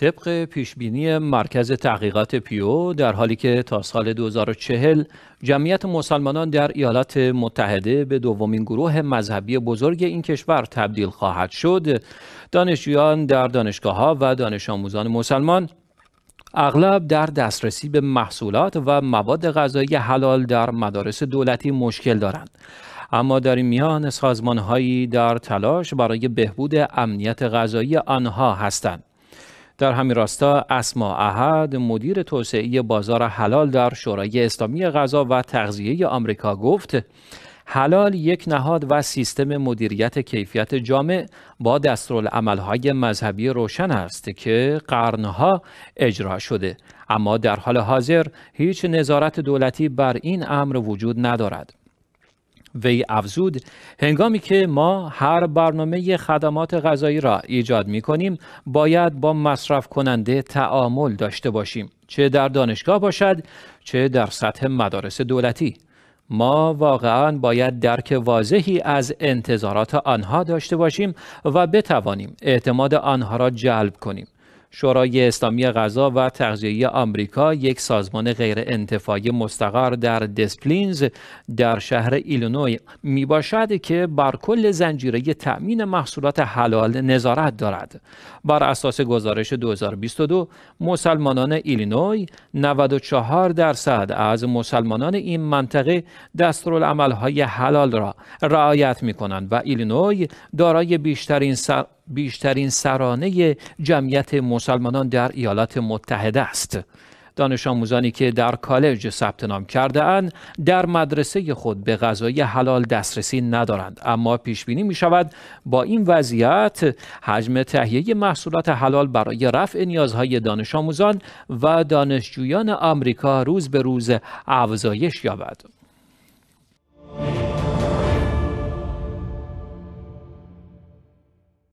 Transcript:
طبق پیشبینی مرکز تحقیقات پیو در حالی که تا سال 2040 جمعیت مسلمانان در ایالات متحده به دومین گروه مذهبی بزرگ این کشور تبدیل خواهد شد دانشجویان در دانشگاه ها و دانش آموزان مسلمان اغلب در دسترسی به محصولات و مواد غذایی حلال در مدارس دولتی مشکل دارند اما در این میان سازمانهایی در تلاش برای بهبود امنیت غذایی آنها هستند در همین راستا اسما احد مدیر توسعه بازار حلال در شورای اسلامی غذا و تغذیه آمریکا گفت حلال یک نهاد و سیستم مدیریت کیفیت جامع با دستورالعملهای مذهبی روشن است که قرنها اجرا شده اما در حال حاضر هیچ نظارت دولتی بر این امر وجود ندارد وی افزود هنگامی که ما هر برنامه خدمات غذایی را ایجاد می کنیم باید با مصرف کننده تعامل داشته باشیم چه در دانشگاه باشد چه در سطح مدارس دولتی ما واقعا باید درک واضحی از انتظارات آنها داشته باشیم و بتوانیم اعتماد آنها را جلب کنیم شورای اسلامی غذا و تغذیه آمریکا یک سازمان غیر مستقر در دسپلینز در شهر ایلینوی می باشد که بر کل زنجیره تأمین محصولات حلال نظارت دارد بر اساس گزارش 2022 مسلمانان ایلینوی 94 درصد از مسلمانان این منطقه دستورالعملهای حلال را رعایت می کنند و ایلینوی دارای بیشترین بیشترین سرانه جمعیت مسلمانان در ایالات متحده است. دانش آموزانی که در کالج ثبت نام کرده اند در مدرسه خود به غذای حلال دسترسی ندارند اما پیش بینی می شود با این وضعیت حجم تهیه محصولات حلال برای رفع نیازهای دانش آموزان و دانشجویان آمریکا روز به روز افزایش یابد